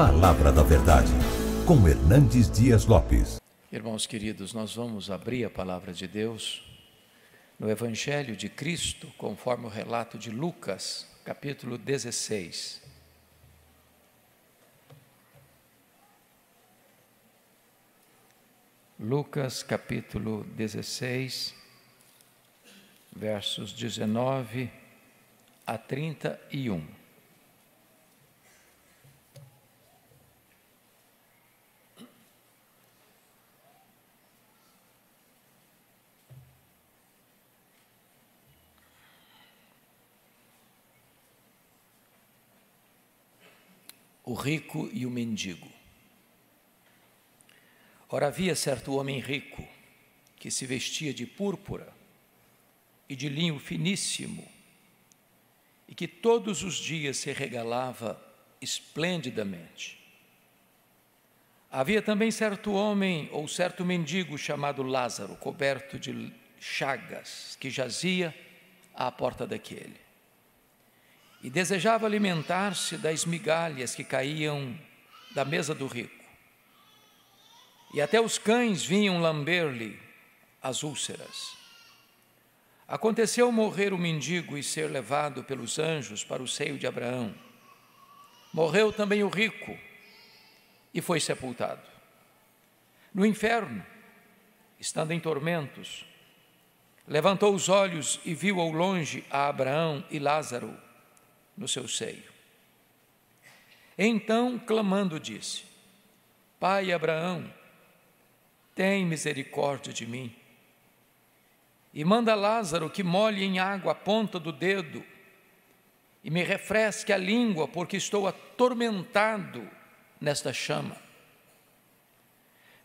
Palavra da Verdade, com Hernandes Dias Lopes. Irmãos queridos, nós vamos abrir a palavra de Deus no Evangelho de Cristo, conforme o relato de Lucas, capítulo 16. Lucas capítulo 16, versos 19 a 31. o rico e o mendigo. Ora, havia certo homem rico que se vestia de púrpura e de linho finíssimo e que todos os dias se regalava esplendidamente. Havia também certo homem ou certo mendigo chamado Lázaro, coberto de chagas, que jazia à porta daquele e desejava alimentar-se das migalhas que caíam da mesa do rico. E até os cães vinham lamber-lhe as úlceras. Aconteceu morrer o mendigo e ser levado pelos anjos para o seio de Abraão. Morreu também o rico e foi sepultado. No inferno, estando em tormentos, levantou os olhos e viu ao longe a Abraão e Lázaro no seu seio. Então, clamando, disse: Pai Abraão, tem misericórdia de mim. E manda Lázaro que molhe em água a ponta do dedo e me refresque a língua, porque estou atormentado nesta chama.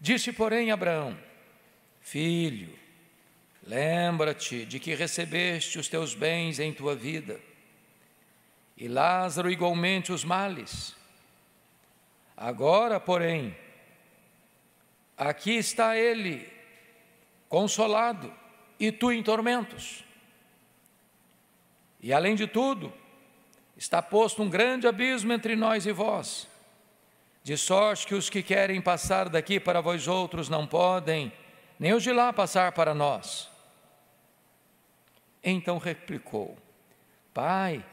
Disse, porém, Abraão: Filho, lembra-te de que recebeste os teus bens em tua vida e Lázaro igualmente os males. Agora, porém, aqui está ele, consolado, e tu em tormentos. E além de tudo, está posto um grande abismo entre nós e vós, de sorte que os que querem passar daqui para vós outros não podem, nem os de lá passar para nós. Então replicou: Pai,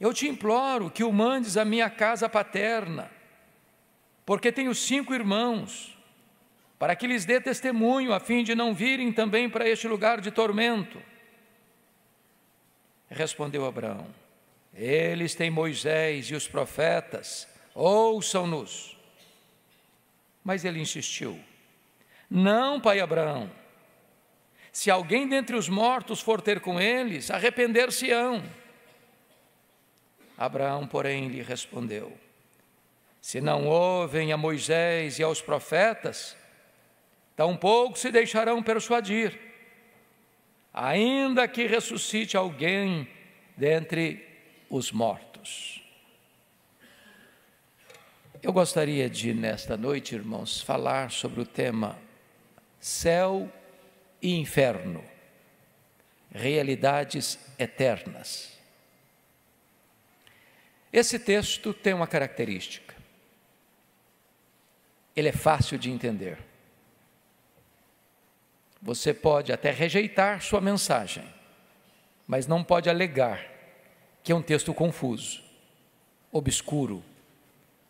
eu te imploro que o mandes à minha casa paterna, porque tenho cinco irmãos, para que lhes dê testemunho, a fim de não virem também para este lugar de tormento. Respondeu Abraão: Eles têm Moisés e os profetas, ouçam-nos. Mas ele insistiu: Não, pai Abraão. Se alguém dentre os mortos for ter com eles, arrepender-se-ão. Abraão, porém, lhe respondeu: Se não ouvem a Moisés e aos profetas, tampouco se deixarão persuadir, ainda que ressuscite alguém dentre os mortos. Eu gostaria de, nesta noite, irmãos, falar sobre o tema céu e inferno, realidades eternas. Esse texto tem uma característica. Ele é fácil de entender. Você pode até rejeitar sua mensagem, mas não pode alegar que é um texto confuso, obscuro,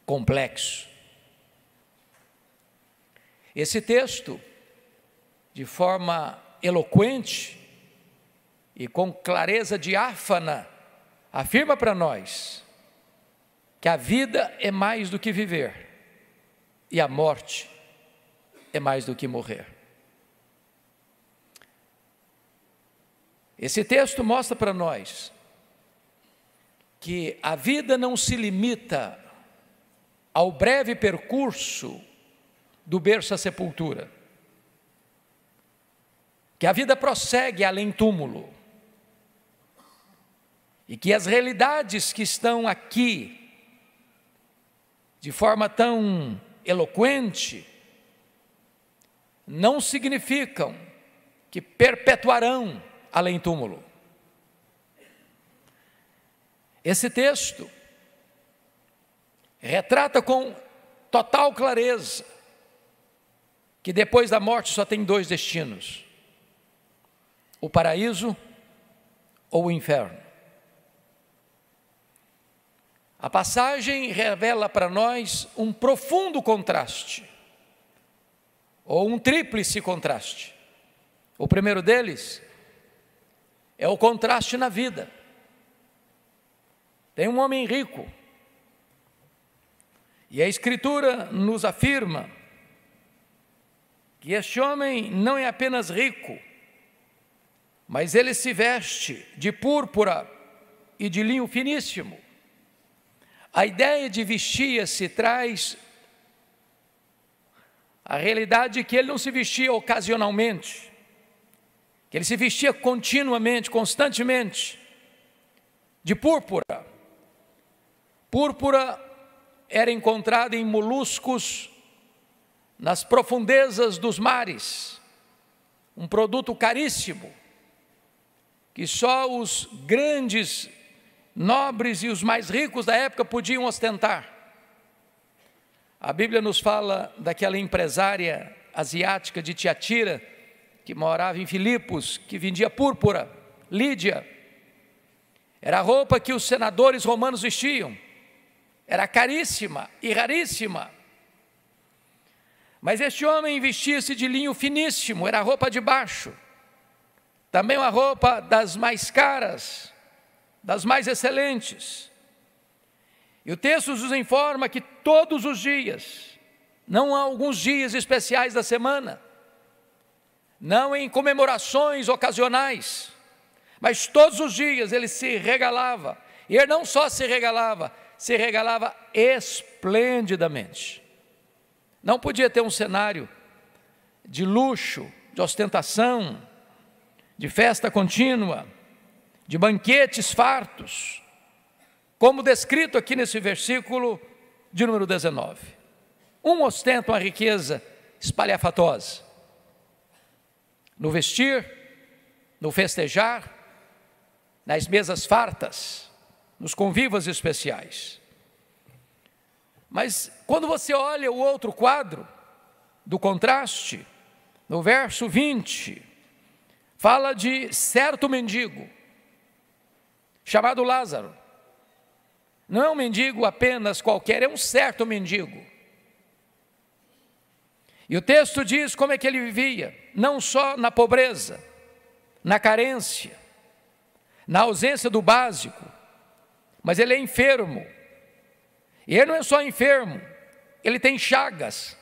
complexo. Esse texto, de forma eloquente e com clareza diáfana, afirma para nós que a vida é mais do que viver e a morte é mais do que morrer. Esse texto mostra para nós que a vida não se limita ao breve percurso do berço à sepultura. Que a vida prossegue além túmulo. E que as realidades que estão aqui de forma tão eloquente, não significam que perpetuarão além túmulo. Esse texto retrata com total clareza que depois da morte só tem dois destinos: o paraíso ou o inferno. A passagem revela para nós um profundo contraste, ou um tríplice contraste. O primeiro deles é o contraste na vida. Tem um homem rico, e a Escritura nos afirma que este homem não é apenas rico, mas ele se veste de púrpura e de linho finíssimo a ideia de vestia-se traz a realidade que ele não se vestia ocasionalmente, que ele se vestia continuamente, constantemente, de púrpura. Púrpura era encontrada em moluscos nas profundezas dos mares, um produto caríssimo que só os grandes nobres e os mais ricos da época podiam ostentar. A Bíblia nos fala daquela empresária asiática de Tiatira, que morava em Filipos, que vendia púrpura, Lídia. Era a roupa que os senadores romanos vestiam. Era caríssima e raríssima. Mas este homem vestia-se de linho finíssimo, era a roupa de baixo. Também uma roupa das mais caras das mais excelentes. E o texto nos informa que todos os dias, não há alguns dias especiais da semana, não em comemorações ocasionais, mas todos os dias ele se regalava, e ele não só se regalava, se regalava esplendidamente. Não podia ter um cenário de luxo, de ostentação, de festa contínua de banquetes fartos, como descrito aqui nesse versículo de número 19. Um ostenta uma riqueza espalhafatosa no vestir, no festejar, nas mesas fartas, nos convivas especiais. Mas quando você olha o outro quadro do contraste, no verso 20, fala de certo mendigo chamado Lázaro. Não é um mendigo apenas qualquer, é um certo mendigo. E o texto diz como é que ele vivia, não só na pobreza, na carência, na ausência do básico, mas ele é enfermo. E ele não é só enfermo, ele tem chagas.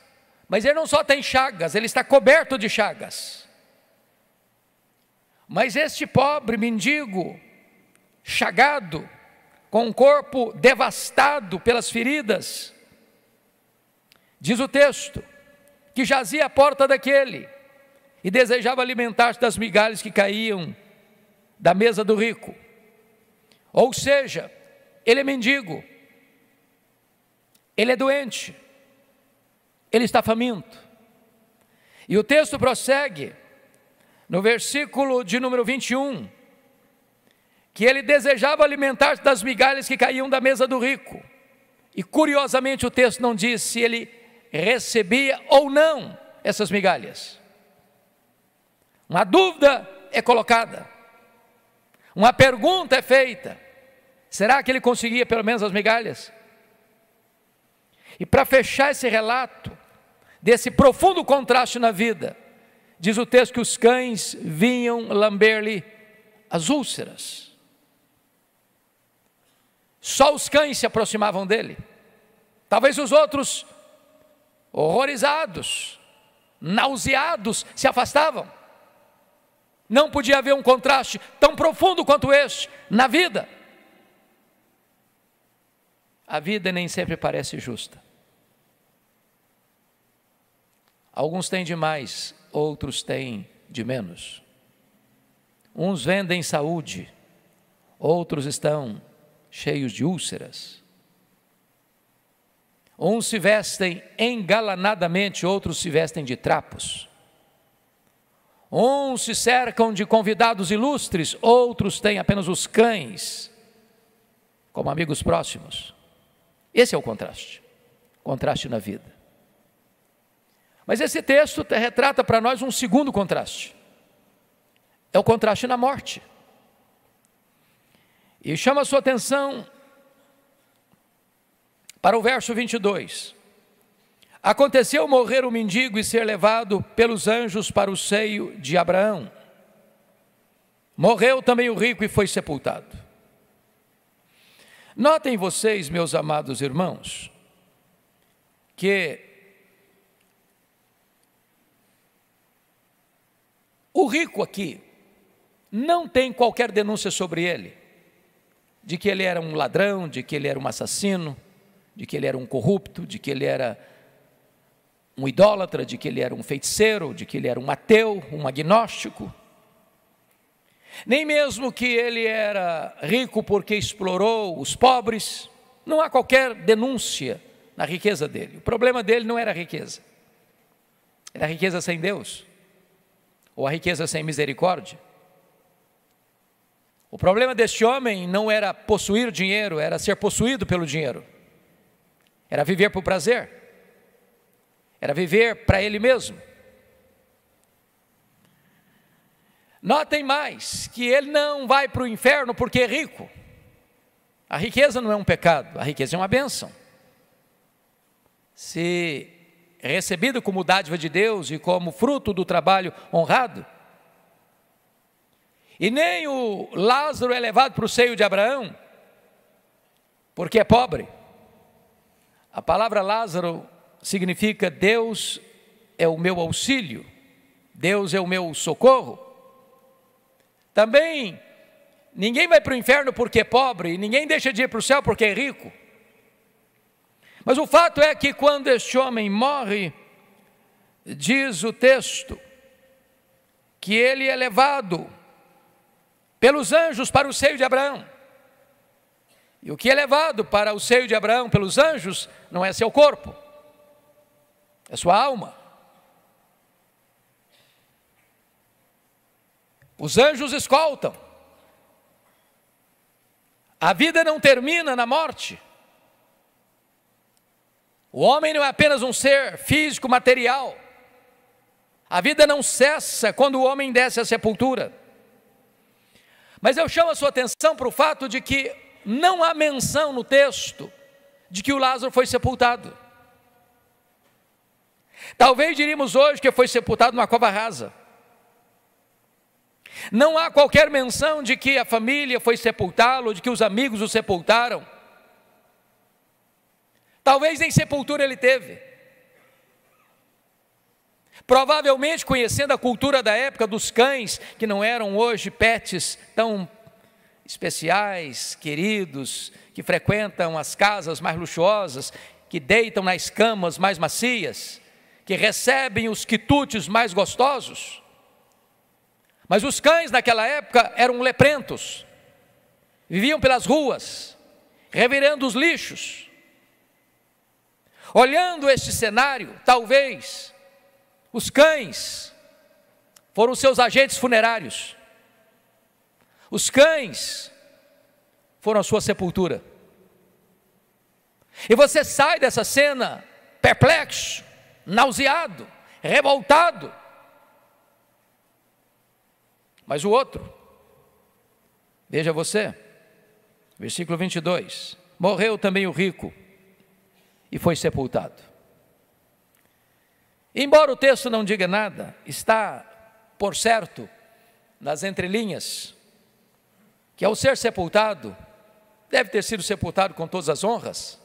Mas ele não só tem chagas, ele está coberto de chagas. Mas este pobre mendigo, chagado, com o corpo devastado pelas feridas. Diz o texto que jazia à porta daquele e desejava alimentar-se das migalhas que caíam da mesa do rico. Ou seja, ele é mendigo, ele é doente, ele está faminto. E o texto prossegue no versículo de número 21 que ele desejava alimentar-se das migalhas que caíam da mesa do rico. E curiosamente o texto não diz se ele recebia ou não essas migalhas. Uma dúvida é colocada, uma pergunta é feita: será que ele conseguia pelo menos as migalhas? E para fechar esse relato, desse profundo contraste na vida, diz o texto que os cães vinham lamber-lhe as úlceras. Só os cães se aproximavam dele. Talvez os outros, horrorizados, nauseados, se afastavam. Não podia haver um contraste tão profundo quanto este na vida. A vida nem sempre parece justa. Alguns têm de mais, outros têm de menos. Uns vendem saúde, outros estão cheios de úlceras. Uns se vestem engalanadamente, outros se vestem de trapos. Uns se cercam de convidados ilustres, outros têm apenas os cães como amigos próximos. Esse é o contraste. Contraste na vida. Mas esse texto retrata para nós um segundo contraste. É o contraste na morte. E chama a sua atenção para o verso 22. Aconteceu morrer o mendigo e ser levado pelos anjos para o seio de Abraão. Morreu também o rico e foi sepultado. Notem vocês, meus amados irmãos, que o rico aqui não tem qualquer denúncia sobre ele de que ele era um ladrão, de que ele era um assassino, de que ele era um corrupto, de que ele era um idólatra, de que ele era um feiticeiro, de que ele era um ateu, um agnóstico. Nem mesmo que ele era rico porque explorou os pobres, não há qualquer denúncia na riqueza dele. O problema dele não era a riqueza, era a riqueza sem Deus, ou a riqueza sem misericórdia o problema deste homem não era possuir dinheiro, era ser possuído pelo dinheiro. Era viver por prazer. Era viver para ele mesmo. Notem mais que ele não vai para o inferno porque é rico. A riqueza não é um pecado, a riqueza é uma bênção. Se recebida como dádiva de Deus e como fruto do trabalho honrado, e nem o Lázaro é levado para o seio de Abraão, porque é pobre. A palavra Lázaro significa Deus é o meu auxílio, Deus é o meu socorro. Também ninguém vai para o inferno porque é pobre, ninguém deixa de ir para o céu porque é rico. Mas o fato é que quando este homem morre, diz o texto, que ele é levado pelos anjos para o seio de Abraão. E o que é levado para o seio de Abraão pelos anjos não é seu corpo, é sua alma. Os anjos escoltam. A vida não termina na morte. O homem não é apenas um ser físico, material. A vida não cessa quando o homem desce à sepultura. Mas eu chamo a sua atenção para o fato de que não há menção no texto de que o Lázaro foi sepultado. Talvez diríamos hoje que foi sepultado numa cova rasa. Não há qualquer menção de que a família foi sepultá-lo, de que os amigos o sepultaram. Talvez nem sepultura ele teve. Provavelmente conhecendo a cultura da época dos cães, que não eram hoje pets tão especiais, queridos, que frequentam as casas mais luxuosas, que deitam nas camas mais macias, que recebem os quitutes mais gostosos. Mas os cães naquela época eram leprentos, viviam pelas ruas, revirando os lixos. Olhando este cenário, talvez os cães foram seus agentes funerários. Os cães foram a sua sepultura. E você sai dessa cena perplexo, nauseado, revoltado. Mas o outro, veja você, versículo 22: morreu também o rico e foi sepultado. Embora o texto não diga nada, está, por certo, nas entrelinhas, que ao ser sepultado, deve ter sido sepultado com todas as honras,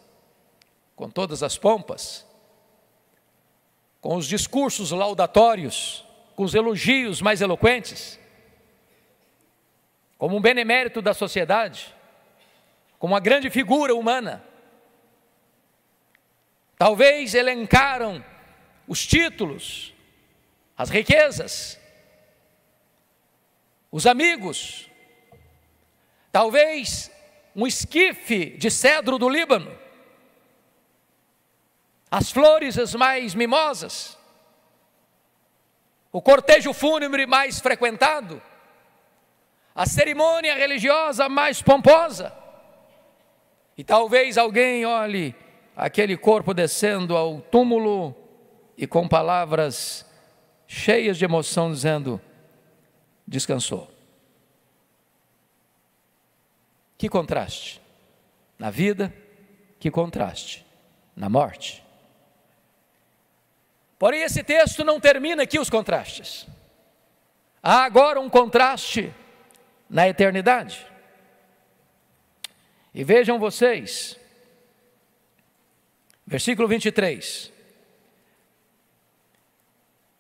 com todas as pompas, com os discursos laudatórios, com os elogios mais eloquentes, como um benemérito da sociedade, como uma grande figura humana. Talvez elencaram os títulos, as riquezas, os amigos, talvez um esquife de cedro do Líbano, as flores as mais mimosas, o cortejo fúnebre mais frequentado, a cerimônia religiosa mais pomposa. E talvez alguém olhe aquele corpo descendo ao túmulo e com palavras cheias de emoção, dizendo: descansou. Que contraste na vida, que contraste na morte. Porém, esse texto não termina aqui os contrastes. Há agora um contraste na eternidade. E vejam vocês, versículo 23.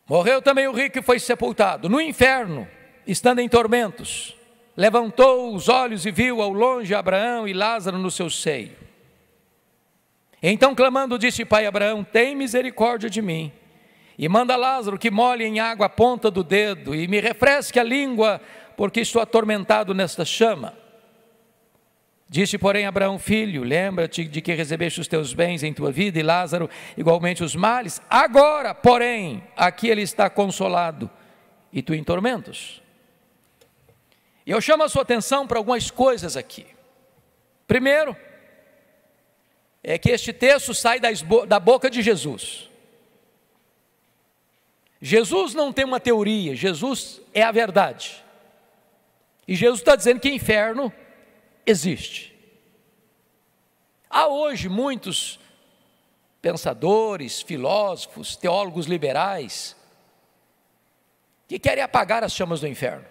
Morreu também o rico e foi sepultado no inferno, estando em tormentos. Levantou os olhos e viu ao longe Abraão e Lázaro no seu seio. Então, clamando, disse: Pai Abraão, tem misericórdia de mim. E manda Lázaro que molhe em água a ponta do dedo e me refresque a língua, porque estou atormentado nesta chama. Disse, porém, Abraão, filho, lembra-te de que recebeste os teus bens em tua vida, e Lázaro, igualmente os males. Agora, porém, aqui ele está consolado, e tu em tormentos. E eu chamo a sua atenção para algumas coisas aqui. Primeiro, é que este texto sai da, da boca de Jesus. Jesus não tem uma teoria, Jesus é a verdade. E Jesus está dizendo que inferno existe. Há hoje muitos pensadores, filósofos, teólogos liberais que querem apagar as chamas do inferno.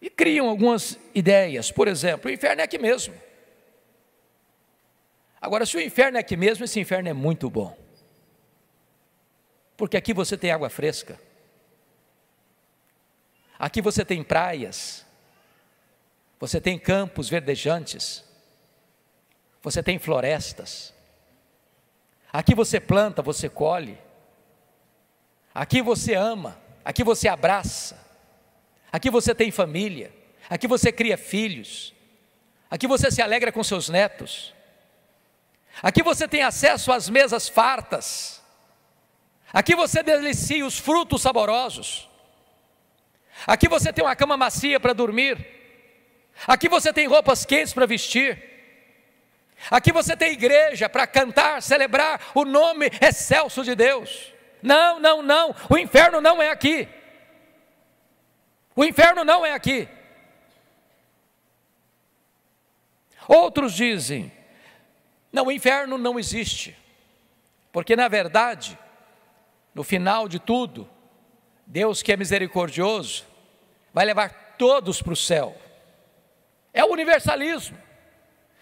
E criam algumas ideias, por exemplo, o inferno é aqui mesmo. Agora, se o inferno é aqui mesmo, esse inferno é muito bom. Porque aqui você tem água fresca, aqui você tem praias, você tem campos verdejantes. Você tem florestas. Aqui você planta, você colhe. Aqui você ama, aqui você abraça. Aqui você tem família, aqui você cria filhos. Aqui você se alegra com seus netos. Aqui você tem acesso às mesas fartas. Aqui você delicia os frutos saborosos. Aqui você tem uma cama macia para dormir. Aqui você tem roupas quentes para vestir. Aqui você tem igreja para cantar, celebrar o nome excelso é de Deus. Não, não, não. O inferno não é aqui. O inferno não é aqui. Outros dizem: não, o inferno não existe. Porque, na verdade, no final de tudo, Deus que é misericordioso vai levar todos para o céu. É o universalismo.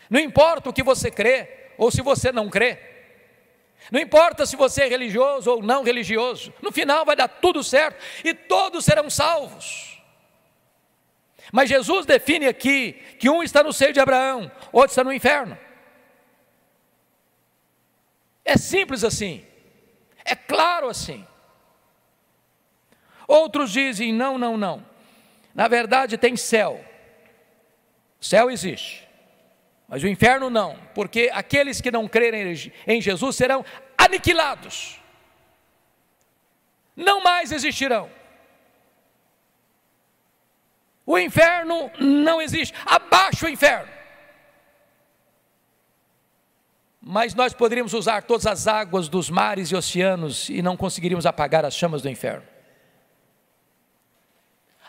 Não importa o que você crê ou se você não crê. Não importa se você é religioso ou não religioso. No final vai dar tudo certo e todos serão salvos. Mas Jesus define aqui que um está no seio de Abraão, outro está no inferno. É simples assim. É claro assim. Outros dizem não, não, não. Na verdade tem céu o céu existe, mas o inferno não, porque aqueles que não crerem em Jesus serão aniquilados, não mais existirão. O inferno não existe, abaixo o inferno. Mas nós poderíamos usar todas as águas dos mares e oceanos e não conseguiríamos apagar as chamas do inferno.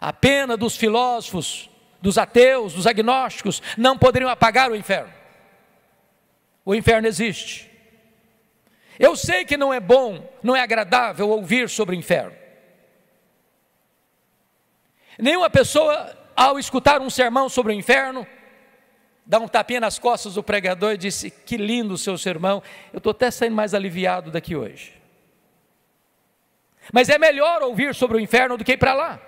A pena dos filósofos dos ateus, dos agnósticos, não poderiam apagar o inferno. O inferno existe. Eu sei que não é bom, não é agradável ouvir sobre o inferno. Nenhuma pessoa, ao escutar um sermão sobre o inferno, dá um tapinha nas costas do pregador e disse: Que lindo o seu sermão, eu estou até saindo mais aliviado daqui hoje. Mas é melhor ouvir sobre o inferno do que ir para lá.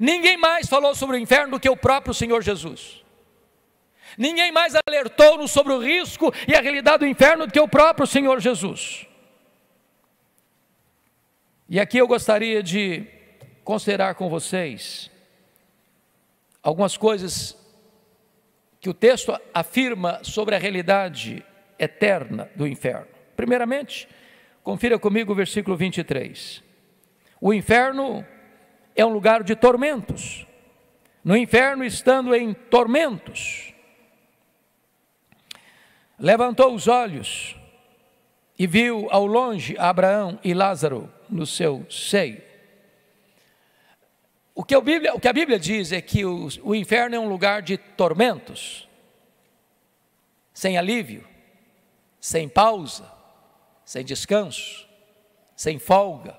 Ninguém mais falou sobre o inferno do que o próprio Senhor Jesus. Ninguém mais alertou-nos sobre o risco e a realidade do inferno do que o próprio Senhor Jesus. E aqui eu gostaria de considerar com vocês algumas coisas que o texto afirma sobre a realidade eterna do inferno. Primeiramente, confira comigo o versículo 23. O inferno é um lugar de tormentos. No inferno, estando em tormentos, levantou os olhos e viu ao longe Abraão e Lázaro no seu seio. O que, a Bíblia, que a Bíblia diz é que o, o inferno é um lugar de tormentos, sem alívio, sem pausa, sem descanso, sem folga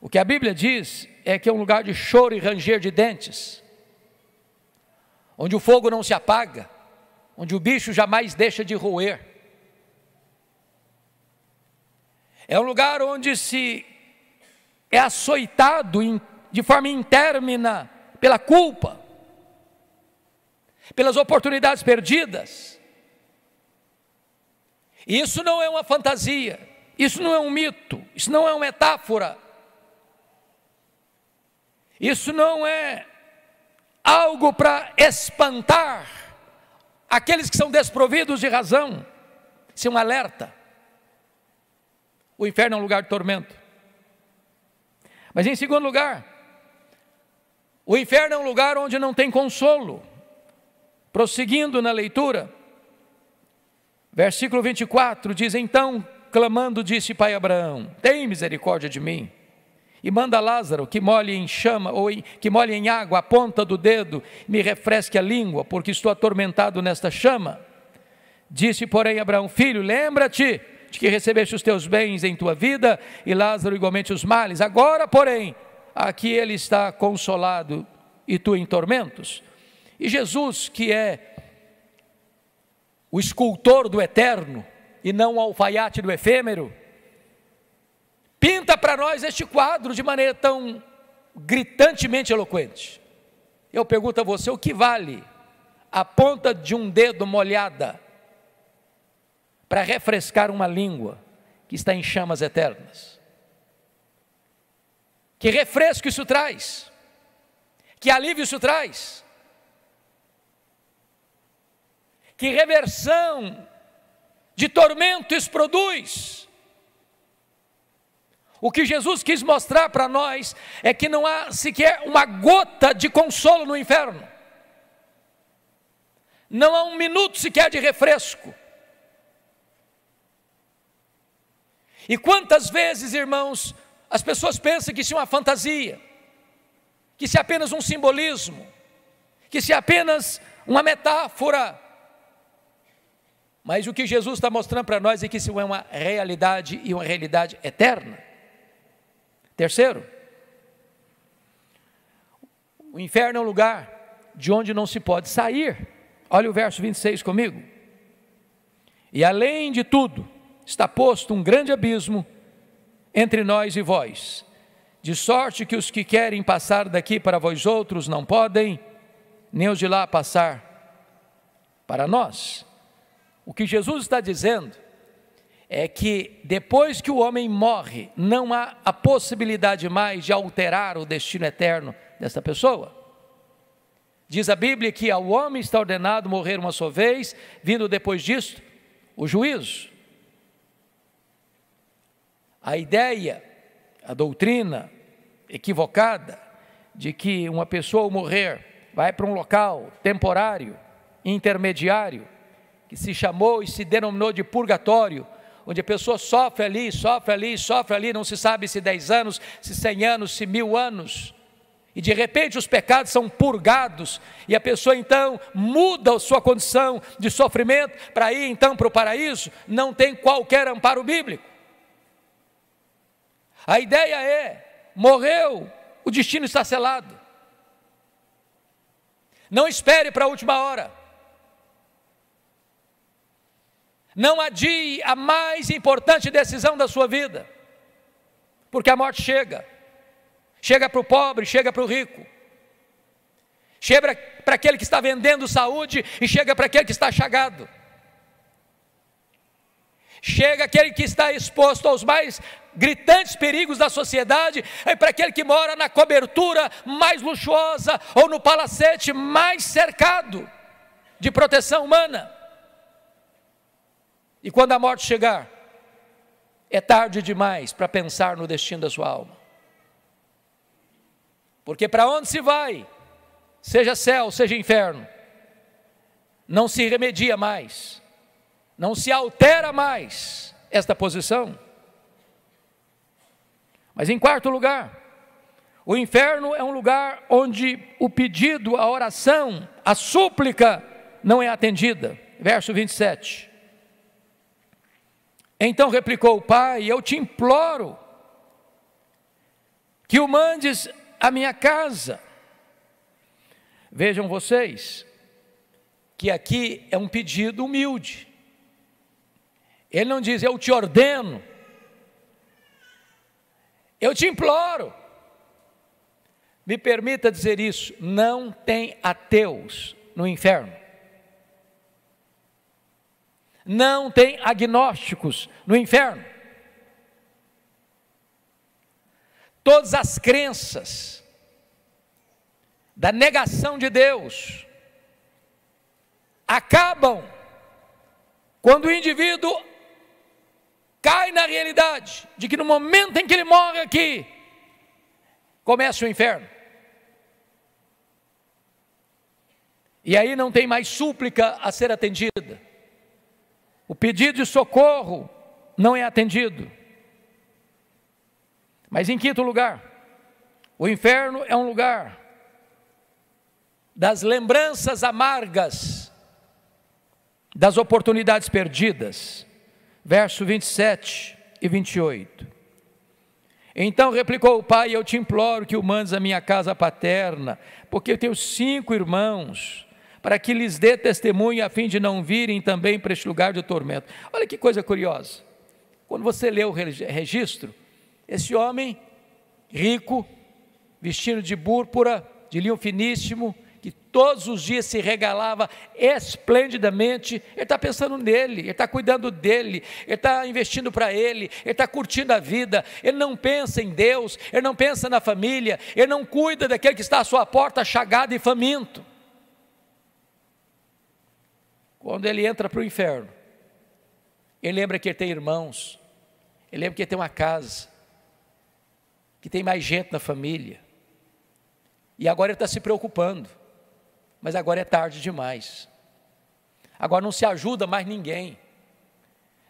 o que a Bíblia diz é que é um lugar de choro e ranger de dentes, onde o fogo não se apaga, onde o bicho jamais deixa de roer. É um lugar onde se é açoitado de forma intermina pela culpa, pelas oportunidades perdidas. E isso não é uma fantasia, isso não é um mito, isso não é uma metáfora. Isso não é algo para espantar aqueles que são desprovidos de razão. Isso é um alerta. O inferno é um lugar de tormento. Mas em segundo lugar, o inferno é um lugar onde não tem consolo. Prosseguindo na leitura, versículo 24 diz: Então, clamando, disse Pai Abraão: Tem misericórdia de mim e manda Lázaro que molhe em chama ou em, que molhe em água a ponta do dedo, me refresque a língua, porque estou atormentado nesta chama. Disse, porém, Abraão: Filho, lembra-te de que recebeste os teus bens em tua vida e Lázaro igualmente os males. Agora, porém, aqui ele está consolado e tu em tormentos. E Jesus, que é o escultor do eterno e não o alfaiate do efêmero, pinta para nós este quadro de maneira tão gritantemente eloquente. Eu pergunto a você: o que vale a ponta de um dedo molhada para refrescar uma língua que está em chamas eternas? Que refresco isso traz? Que alívio isso traz? Que reversão de tormento isso produz? O que Jesus quis mostrar para nós é que não há sequer uma gota de consolo no inferno. Não há um minuto sequer de refresco. E quantas vezes, irmãos, as pessoas pensam que isso é uma fantasia, que isso é apenas um simbolismo, que isso é apenas uma metáfora. Mas o que Jesus está mostrando para nós é que isso é uma realidade e uma realidade eterna. Terceiro, o inferno é um lugar de onde não se pode sair. Olha o verso 26 comigo. E além de tudo, está posto um grande abismo entre nós e vós, de sorte que os que querem passar daqui para vós outros não podem, nem os de lá passar para nós. O que Jesus está dizendo é que depois que o homem morre, não há a possibilidade mais de alterar o destino eterno dessa pessoa. Diz a Bíblia que ao homem está ordenado morrer uma só vez, vindo depois disto o juízo. A ideia, a doutrina equivocada de que uma pessoa ao morrer vai para um local temporário, intermediário, que se chamou e se denominou de purgatório, onde a pessoa sofre ali, sofre ali, sofre ali, não se sabe se dez anos, se cem anos, se mil anos. E de repente os pecados são purgados, e a pessoa então muda a sua condição de sofrimento para ir então para o paraíso, não tem qualquer amparo bíblico. A ideia é: morreu, o destino está selado. Não espere para a última hora. Não adie a mais importante decisão da sua vida, porque a morte chega. Chega para o pobre, chega para o rico. Chega para aquele que está vendendo saúde e chega para aquele que está chagado. Chega aquele que está exposto aos mais gritantes perigos da sociedade, e para aquele que mora na cobertura mais luxuosa ou no palacete mais cercado de proteção humana. E quando a morte chegar, é tarde demais para pensar no destino da sua alma. Porque para onde se vai, seja céu, seja inferno, não se remedia mais, não se altera mais esta posição. Mas em quarto lugar, o inferno é um lugar onde o pedido, a oração, a súplica não é atendida. Verso 27. Então replicou o pai: Eu te imploro que o mandes à minha casa. Vejam vocês que aqui é um pedido humilde. Ele não diz: Eu te ordeno, eu te imploro. Me permita dizer isso: não tem ateus no inferno. Não tem agnósticos no inferno. Todas as crenças da negação de Deus acabam quando o indivíduo cai na realidade de que no momento em que ele morre aqui, começa o inferno. E aí não tem mais súplica a ser atendida. O pedido de socorro não é atendido. Mas em quinto lugar, o inferno é um lugar das lembranças amargas, das oportunidades perdidas. Verso 27 e 28. Então replicou o pai: Eu te imploro que o mandes à minha casa paterna, porque eu tenho cinco irmãos para que lhes dê testemunho, a fim de não virem também para este lugar de tormento. Olha que coisa curiosa. Quando você lê o registro, esse homem rico, vestido de púrpura, de linho finíssimo, que todos os dias se regalava esplendidamente, ele está pensando nele, ele está cuidando dele, ele está investindo para ele, ele está curtindo a vida, ele não pensa em Deus, ele não pensa na família, ele não cuida daquele que está à sua porta chagado e faminto. Quando ele entra para o inferno, ele lembra que ele tem irmãos, ele lembra que ele tem uma casa, que tem mais gente na família. E agora ele está se preocupando, mas agora é tarde demais. Agora não se ajuda mais ninguém.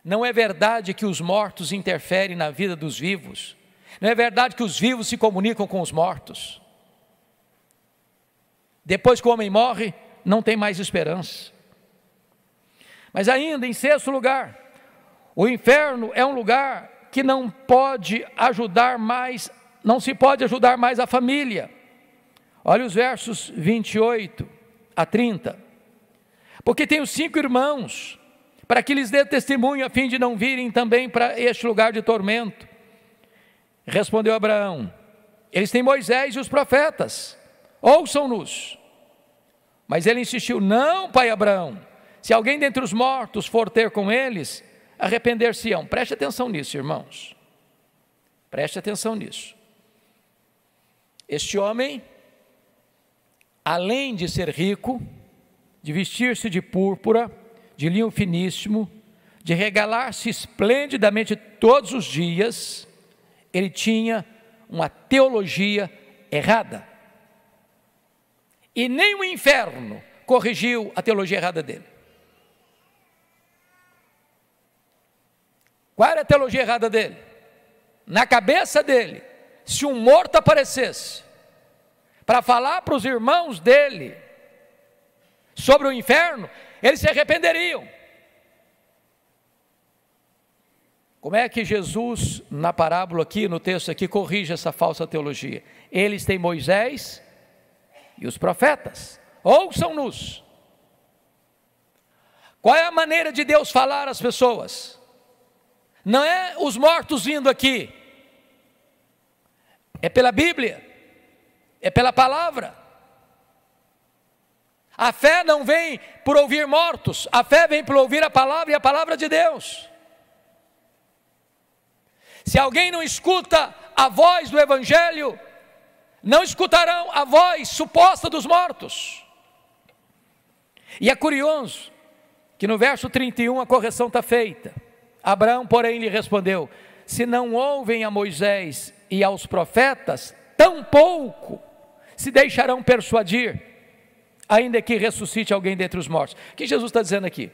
Não é verdade que os mortos interferem na vida dos vivos. Não é verdade que os vivos se comunicam com os mortos. Depois que o homem morre, não tem mais esperança. Mas ainda, em sexto lugar, o inferno é um lugar que não pode ajudar mais, não se pode ajudar mais a família. Olha os versos 28 a 30. Porque tenho cinco irmãos, para que lhes dê testemunho, a fim de não virem também para este lugar de tormento. Respondeu Abraão: Eles têm Moisés e os profetas, ouçam-nos. Mas ele insistiu: Não, pai Abraão se alguém dentre os mortos for ter com eles, arrepender-se-ão. Preste atenção nisso, irmãos. Preste atenção nisso. Este homem, além de ser rico, de vestir-se de púrpura, de linho finíssimo, de regalar-se esplendidamente todos os dias, ele tinha uma teologia errada. E nem o inferno corrigiu a teologia errada dele. Qual era a teologia errada dele? Na cabeça dele, se um morto aparecesse para falar para os irmãos dele sobre o inferno, eles se arrependeriam. Como é que Jesus, na parábola aqui, no texto aqui, corrige essa falsa teologia? Eles têm Moisés e os profetas, ouçam-nos. Qual é a maneira de Deus falar às pessoas? não é os mortos vindo aqui, é pela Bíblia, é pela palavra. A fé não vem por ouvir mortos, a fé vem por ouvir a palavra e a palavra de Deus. Se alguém não escuta a voz do Evangelho, não escutarão a voz suposta dos mortos. E é curioso que no verso 31 a correção está feita. Abraão, porém, lhe respondeu: Se não ouvem a Moisés e aos profetas, tampouco se deixarão persuadir, ainda que ressuscite alguém dentre os mortos. O que Jesus está dizendo aqui?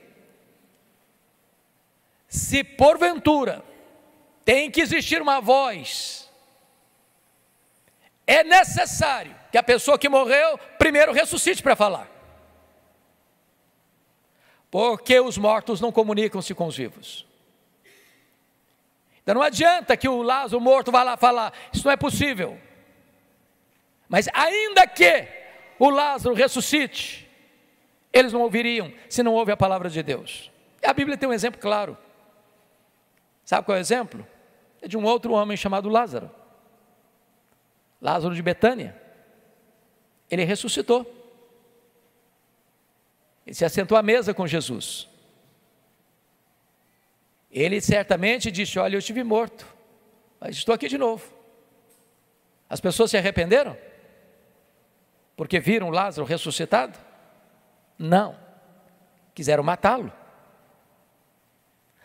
Se porventura tem que existir uma voz, é necessário que a pessoa que morreu primeiro ressuscite para falar. Porque os mortos não comunicam-se com os vivos. Então não adianta que o Lázaro morto vá lá falar, isso não é possível. Mas ainda que o Lázaro ressuscite, eles não ouviriam se não houve a palavra de Deus. A Bíblia tem um exemplo claro. Sabe qual é o exemplo? É de um outro homem chamado Lázaro. Lázaro de Betânia. Ele ressuscitou. Ele se assentou à mesa com Jesus. Ele certamente disse: Olha, eu estive morto, mas estou aqui de novo. As pessoas se arrependeram? Porque viram Lázaro ressuscitado? Não. Quiseram matá-lo.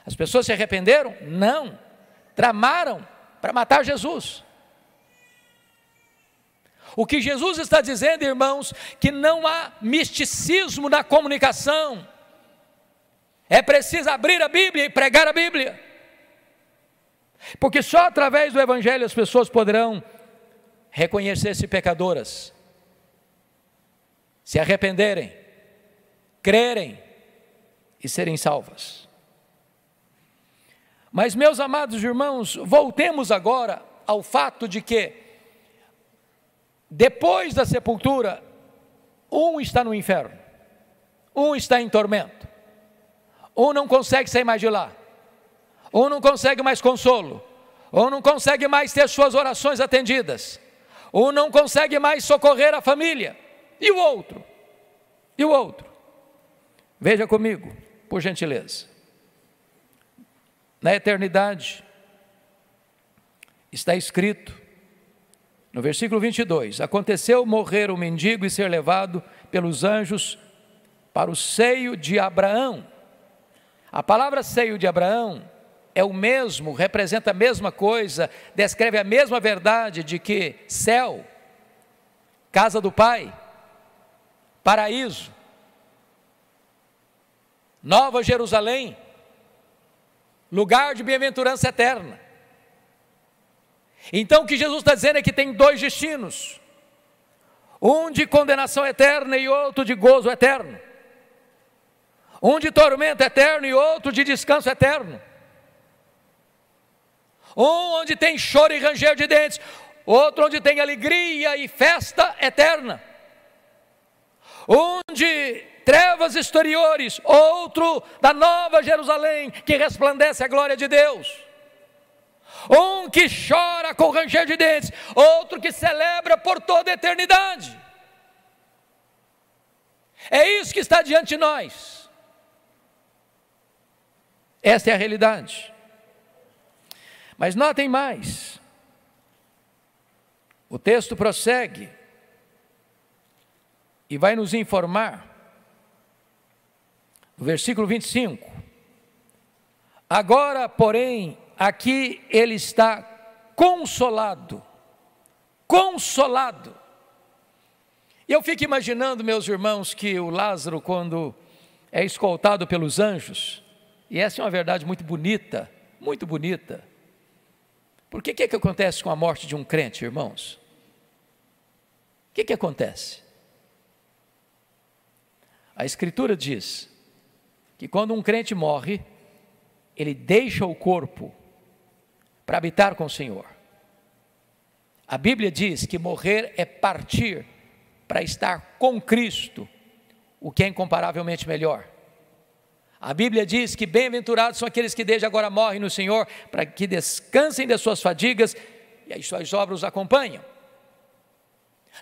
As pessoas se arrependeram? Não. Tramaram para matar Jesus. O que Jesus está dizendo, irmãos, que não há misticismo na comunicação. É preciso abrir a Bíblia e pregar a Bíblia. Porque só através do Evangelho as pessoas poderão reconhecer-se pecadoras, se arrependerem, crerem e serem salvas. Mas, meus amados irmãos, voltemos agora ao fato de que, depois da sepultura, um está no inferno, um está em tormento ou não consegue sair mais de lá, ou não consegue mais consolo, ou não consegue mais ter suas orações atendidas, ou não consegue mais socorrer a família, e o outro, e o outro. Veja comigo, por gentileza. Na eternidade, está escrito, no versículo 22, aconteceu morrer o mendigo e ser levado pelos anjos para o seio de Abraão. A palavra seio de Abraão é o mesmo, representa a mesma coisa, descreve a mesma verdade de que céu, casa do Pai, paraíso, Nova Jerusalém, lugar de bem-aventurança eterna. Então o que Jesus está dizendo é que tem dois destinos: um de condenação eterna e outro de gozo eterno um de tormento eterno e outro de descanso eterno. Um onde tem choro e ranger de dentes, outro onde tem alegria e festa eterna. Um de trevas exteriores, outro da nova Jerusalém, que resplandece a glória de Deus. Um que chora com ranger de dentes, outro que celebra por toda a eternidade. É isso que está diante de nós. Esta é a realidade. Mas notem mais. O texto prossegue e vai nos informar, no versículo 25. Agora, porém, aqui ele está consolado. Consolado. Eu fico imaginando, meus irmãos, que o Lázaro, quando é escoltado pelos anjos, e essa é uma verdade muito bonita, muito bonita. Porque o que, é que acontece com a morte de um crente, irmãos? O que, que acontece? A Escritura diz que quando um crente morre, ele deixa o corpo para habitar com o Senhor. A Bíblia diz que morrer é partir para estar com Cristo, o que é incomparavelmente melhor. A Bíblia diz que bem-aventurados são aqueles que desde agora morrem no Senhor, para que descansem das suas fadigas e as suas obras os acompanham.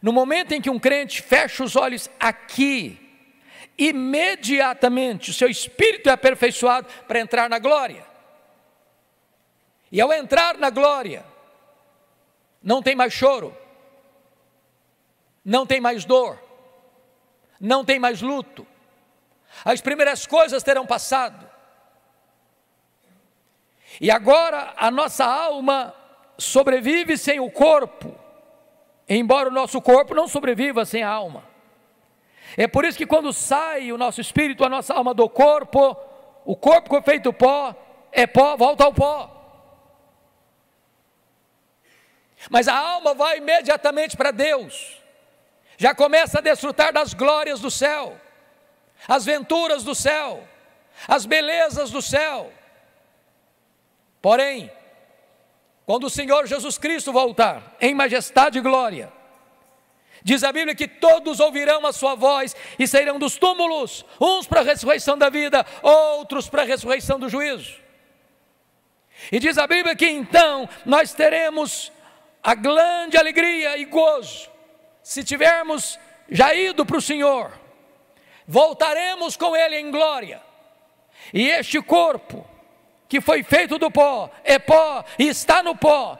No momento em que um crente fecha os olhos aqui, imediatamente o seu espírito é aperfeiçoado para entrar na glória. E ao entrar na glória, não tem mais choro, não tem mais dor, não tem mais luto, as primeiras coisas terão passado. E agora a nossa alma sobrevive sem o corpo, embora o nosso corpo não sobreviva sem a alma. É por isso que quando sai o nosso espírito, a nossa alma do corpo, o corpo que foi é feito pó, é pó, volta ao pó. Mas a alma vai imediatamente para Deus, já começa a desfrutar das glórias do céu as venturas do céu, as belezas do céu. Porém, quando o Senhor Jesus Cristo voltar em majestade e glória, diz a Bíblia que todos ouvirão a sua voz e sairão dos túmulos, uns para a ressurreição da vida, outros para a ressurreição do juízo. E diz a Bíblia que então nós teremos a grande alegria e gozo se tivermos já ido para o Senhor voltaremos com ele em glória. E este corpo, que foi feito do pó, é pó e está no pó,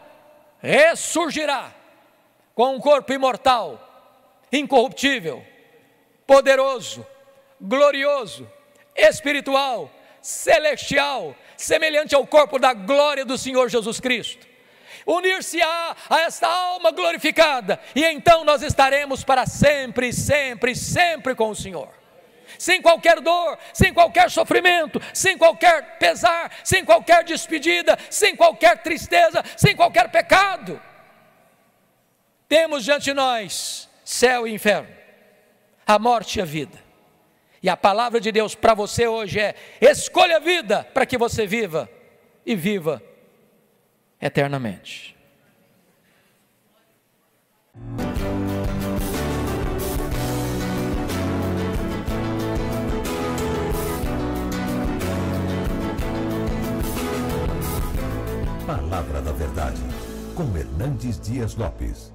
ressurgirá com um corpo imortal, incorruptível, poderoso, glorioso, espiritual, celestial, semelhante ao corpo da glória do Senhor Jesus Cristo. Unir-se-á a esta alma glorificada, e então nós estaremos para sempre, sempre, sempre com o Senhor sem qualquer dor, sem qualquer sofrimento, sem qualquer pesar, sem qualquer despedida, sem qualquer tristeza, sem qualquer pecado. Temos diante de nós céu e inferno, a morte e a vida. E a palavra de Deus para você hoje é: escolha a vida para que você viva e viva eternamente. Palavra da Verdade, com Hernandes Dias Lopes.